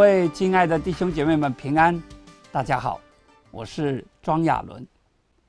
各位亲爱的弟兄姐妹们，平安！大家好，我是庄亚伦。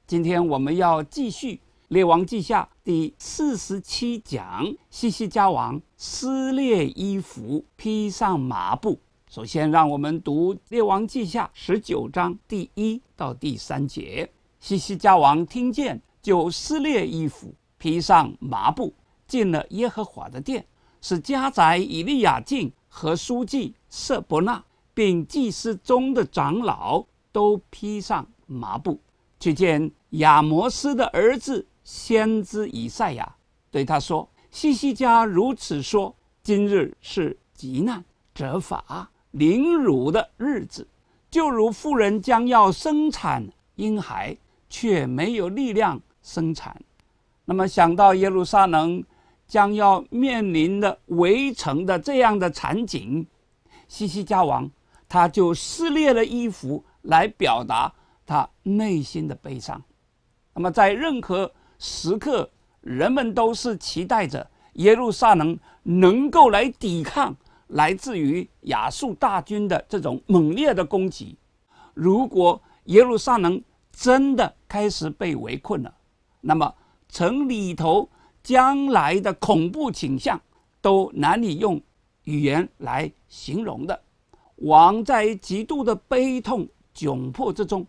今天我们要继续《列王记下》第四十七讲。西西加王撕裂衣服，披上麻布。首先，让我们读《列王记下》十九章第一到第三节。西西加王听见，就撕裂衣服，披上麻布，进了耶和华的殿。使家宅以利亚敬和书记瑟伯纳，并祭司中的长老都披上麻布，去见亚摩斯的儿子先知以赛亚，对他说：“西西家如此说，今日是极难折法凌辱的日子，就如妇人将要生产婴孩，却没有力量生产。那么想到耶路撒冷。”将要面临的围城的这样的场景，西西加王他就撕裂了衣服来表达他内心的悲伤。那么，在任何时刻，人们都是期待着耶路撒冷能够来抵抗来自于亚述大军的这种猛烈的攻击。如果耶路撒冷真的开始被围困了，那么城里头。将来的恐怖倾向都难以用语言来形容的。王在极度的悲痛窘迫之中，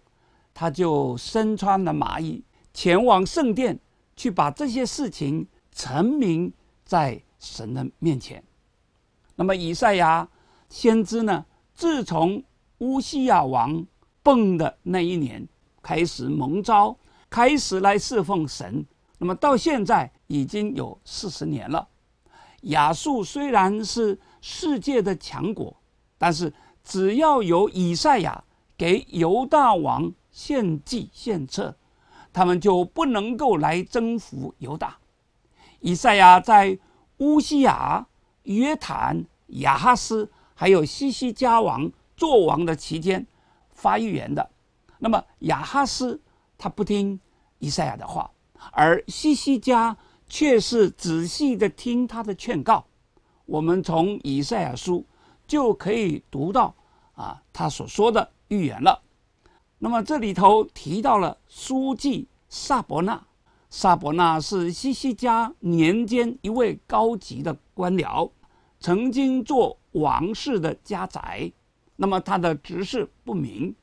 他就身穿了麻衣，前往圣殿去把这些事情陈明在神的面前。那么以赛亚先知呢？自从乌西亚王崩的那一年开始蒙召，开始来侍奉神，那么到现在。已经有四十年了。亚述虽然是世界的强国，但是只要有以赛亚给犹大王献计献策，他们就不能够来征服犹大。以赛亚在乌西亚、约坦、亚哈斯还有西西家王做王的期间，发预言的。那么亚哈斯他不听以赛亚的话，而西西家。却是仔细的听他的劝告。我们从以赛亚书就可以读到啊，他所说的预言了。那么这里头提到了书记萨伯纳，萨伯纳是西西家年间一位高级的官僚，曾经做王室的家宅。那么他的职事不明，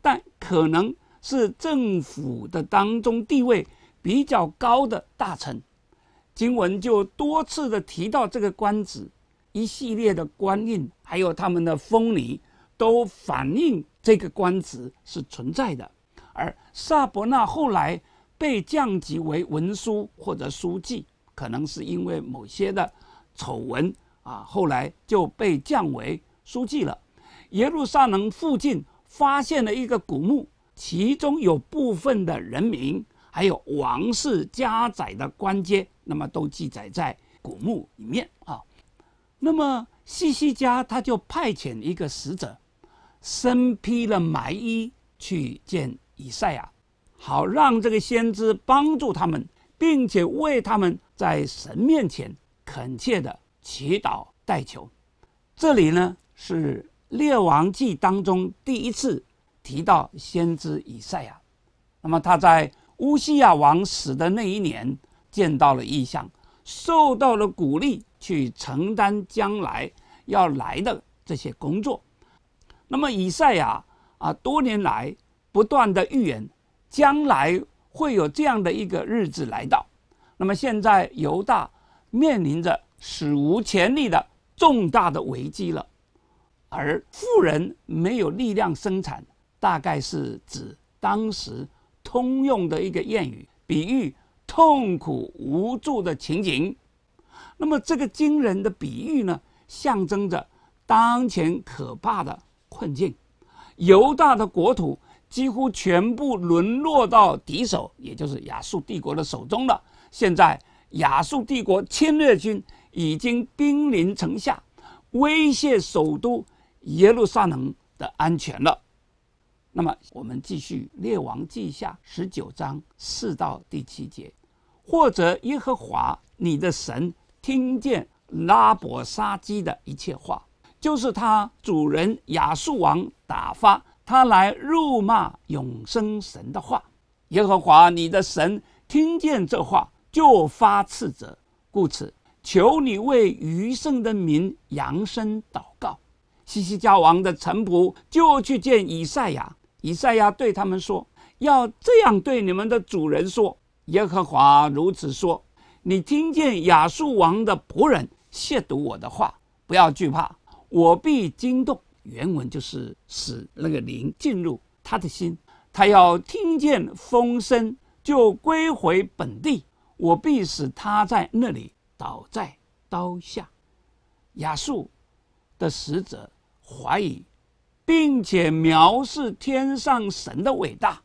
但可能是政府的当中地位比较高的大臣。经文就多次的提到这个官职，一系列的官印，还有他们的封泥，都反映这个官职是存在的。而萨伯纳后来被降级为文书或者书记，可能是因为某些的丑闻啊，后来就被降为书记了。耶路撒冷附近发现了一个古墓，其中有部分的人名。还有王室家宅的官阶，那么都记载在古墓里面啊。那么西西家他就派遣一个使者，身披了埋衣去见以赛亚，好让这个先知帮助他们，并且为他们在神面前恳切的祈祷代求。这里呢是列王记当中第一次提到先知以赛亚，那么他在。乌西亚王死的那一年，见到了异象，受到了鼓励，去承担将来要来的这些工作。那么以赛亚啊，多年来不断的预言，将来会有这样的一个日子来到。那么现在犹大面临着史无前例的重大的危机了，而富人没有力量生产，大概是指当时。通用的一个谚语，比喻痛苦无助的情景。那么，这个惊人的比喻呢，象征着当前可怕的困境。犹大的国土几乎全部沦落到敌手，也就是亚述帝国的手中了。现在，亚述帝国侵略军已经兵临城下，威胁首都耶路撒冷的安全了。那么我们继续《列王记下》十九章四到第七节，或者耶和华你的神听见拉伯沙基的一切话，就是他主人亚述王打发他来辱骂永生神的话，耶和华你的神听见这话就发斥责，故此求你为余生的民扬声祷告。西西加王的臣仆就去见以赛亚。以赛亚对他们说：“要这样对你们的主人说：耶和华如此说，你听见亚述王的仆人亵渎我的话，不要惧怕，我必惊动。原文就是使那个灵进入他的心，他要听见风声就归回本地，我必使他在那里倒在刀下。”亚述的使者怀疑。并且藐视天上神的伟大，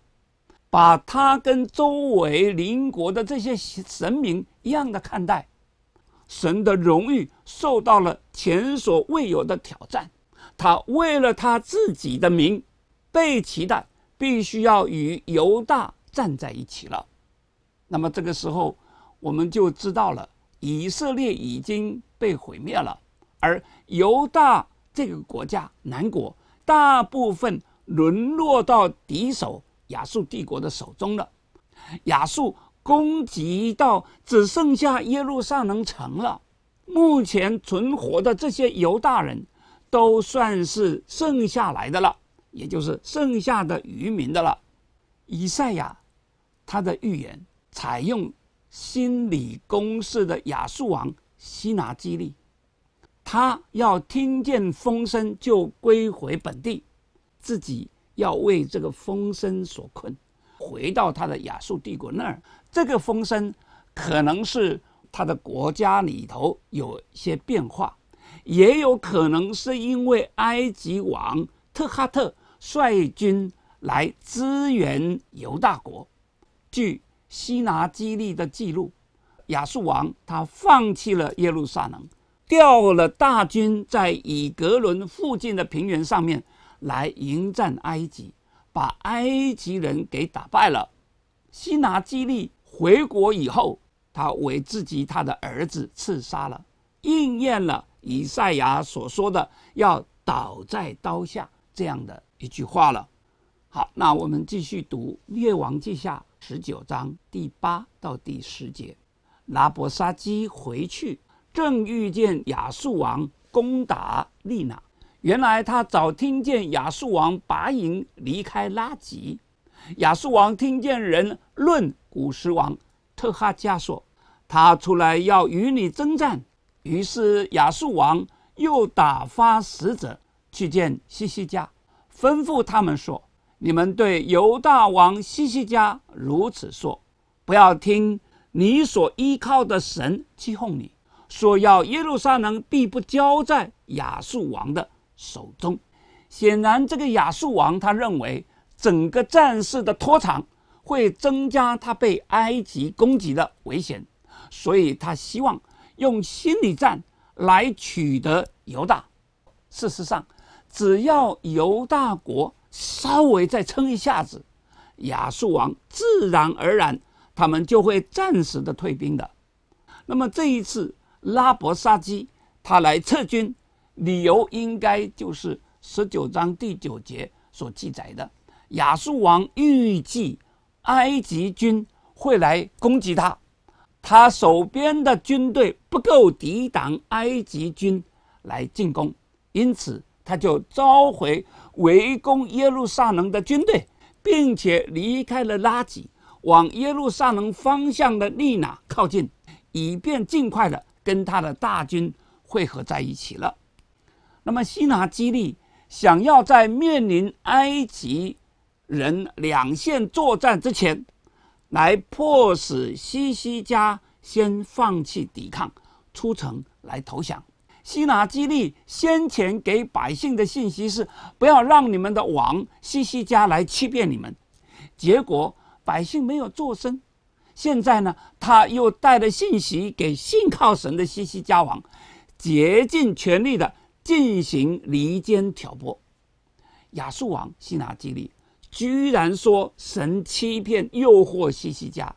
把他跟周围邻国的这些神明一样的看待，神的荣誉受到了前所未有的挑战。他为了他自己的名，被期待必须要与犹大站在一起了。那么这个时候，我们就知道了，以色列已经被毁灭了，而犹大这个国家南国。大部分沦落到敌手亚述帝国的手中了，亚述攻击到只剩下耶路撒冷城了，目前存活的这些犹大人都算是剩下来的了，也就是剩下的渔民的了。以赛亚他的预言采用心理攻势的亚述王希拿基利。他要听见风声就归回本地，自己要为这个风声所困，回到他的亚述帝国那儿。这个风声可能是他的国家里头有些变化，也有可能是因为埃及王特哈特率军来支援犹大国。据希拿基利的记录，亚述王他放弃了耶路撒冷。调了大军在以格伦附近的平原上面来迎战埃及，把埃及人给打败了。西拿基利回国以后，他为自己他的儿子刺杀了，应验了以赛亚所说的要倒在刀下这样的一句话了。好，那我们继续读《列王记下》十九章第八到第十节，拿伯沙基回去。正遇见亚述王攻打利那，原来他早听见亚述王拔营离开拉吉。亚述王听见人论古时王特哈加说，他出来要与你征战，于是亚述王又打发使者去见西西加，吩咐他们说：“你们对犹大王西西加如此说，不要听你所依靠的神欺哄你。”说要耶路撒冷必不交在亚述王的手中。显然，这个亚述王他认为整个战事的拖长会增加他被埃及攻击的危险，所以他希望用心理战来取得犹大。事实上，只要犹大国稍微再撑一下子，亚述王自然而然他们就会暂时的退兵的。那么这一次。拉伯沙基，他来撤军，理由应该就是十九章第九节所记载的：亚述王预计埃及军会来攻击他，他手边的军队不够抵挡埃及军来进攻，因此他就召回围攻耶路撒冷的军队，并且离开了拉吉，往耶路撒冷方向的利那靠近，以便尽快的。跟他的大军汇合在一起了。那么希拿基利想要在面临埃及人两线作战之前，来迫使西西家先放弃抵抗，出城来投降。希拿基利先前给百姓的信息是：不要让你们的王西西家来欺骗你们。结果百姓没有作声。现在呢，他又带着信息给信靠神的西西加王，竭尽全力的进行离间挑拨。亚述王希拿基立居然说神欺骗诱惑西西加，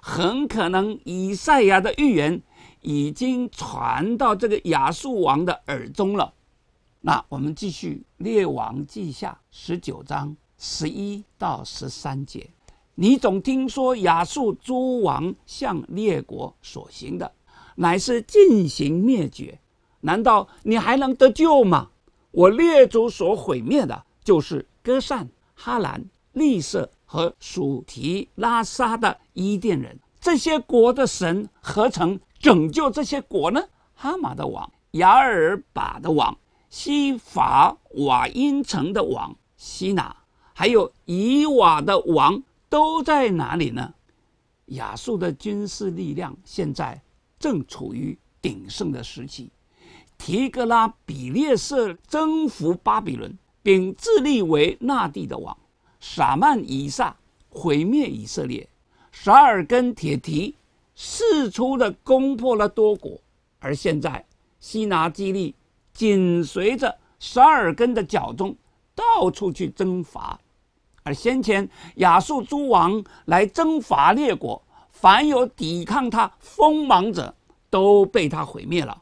很可能以赛亚的预言已经传到这个亚述王的耳中了。那我们继续《列王记下》十九章十一到十三节。你总听说亚述诸王向列国所行的，乃是进行灭绝。难道你还能得救吗？我列祖所毁灭的就是歌善、哈兰、利色和属提拉沙的伊甸人。这些国的神何曾拯救这些国呢？哈马的王、雅尔巴的王、西法瓦因城的王希拿，还有以瓦的王。都在哪里呢？亚述的军事力量现在正处于鼎盛的时期。提格拉比列瑟征服巴比伦，并自立为纳地的王。撒曼以撒毁灭以色列。十二根铁蹄四处的攻破了多国，而现在西拿基利紧随着十二根的脚中，到处去征伐。而先前亚述诸王来征伐列国，凡有抵抗他锋芒者，都被他毁灭了。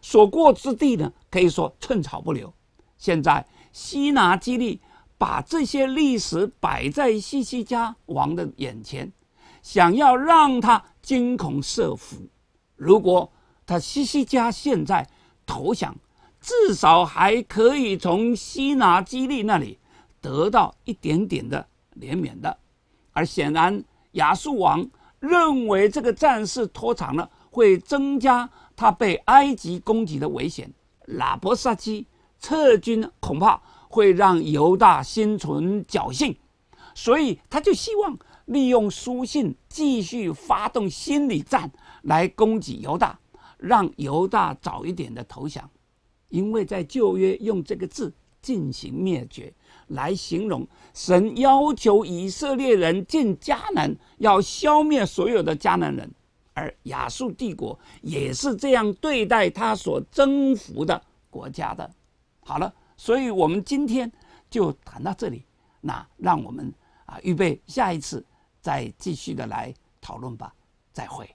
所过之地呢，可以说寸草不留。现在西拿基利把这些历史摆在西西家王的眼前，想要让他惊恐慑服。如果他西西家现在投降，至少还可以从西拿基利那里。得到一点点的怜悯的，而显然亚述王认为这个战事拖长了会增加他被埃及攻击的危险。拉伯萨基撤军恐怕会让犹大心存侥幸，所以他就希望利用书信继续发动心理战来攻击犹大，让犹大早一点的投降，因为在旧约用这个字进行灭绝。来形容神要求以色列人进迦南，要消灭所有的迦南人，而亚述帝国也是这样对待他所征服的国家的。好了，所以我们今天就谈到这里，那让我们啊预备下一次再继续的来讨论吧。再会。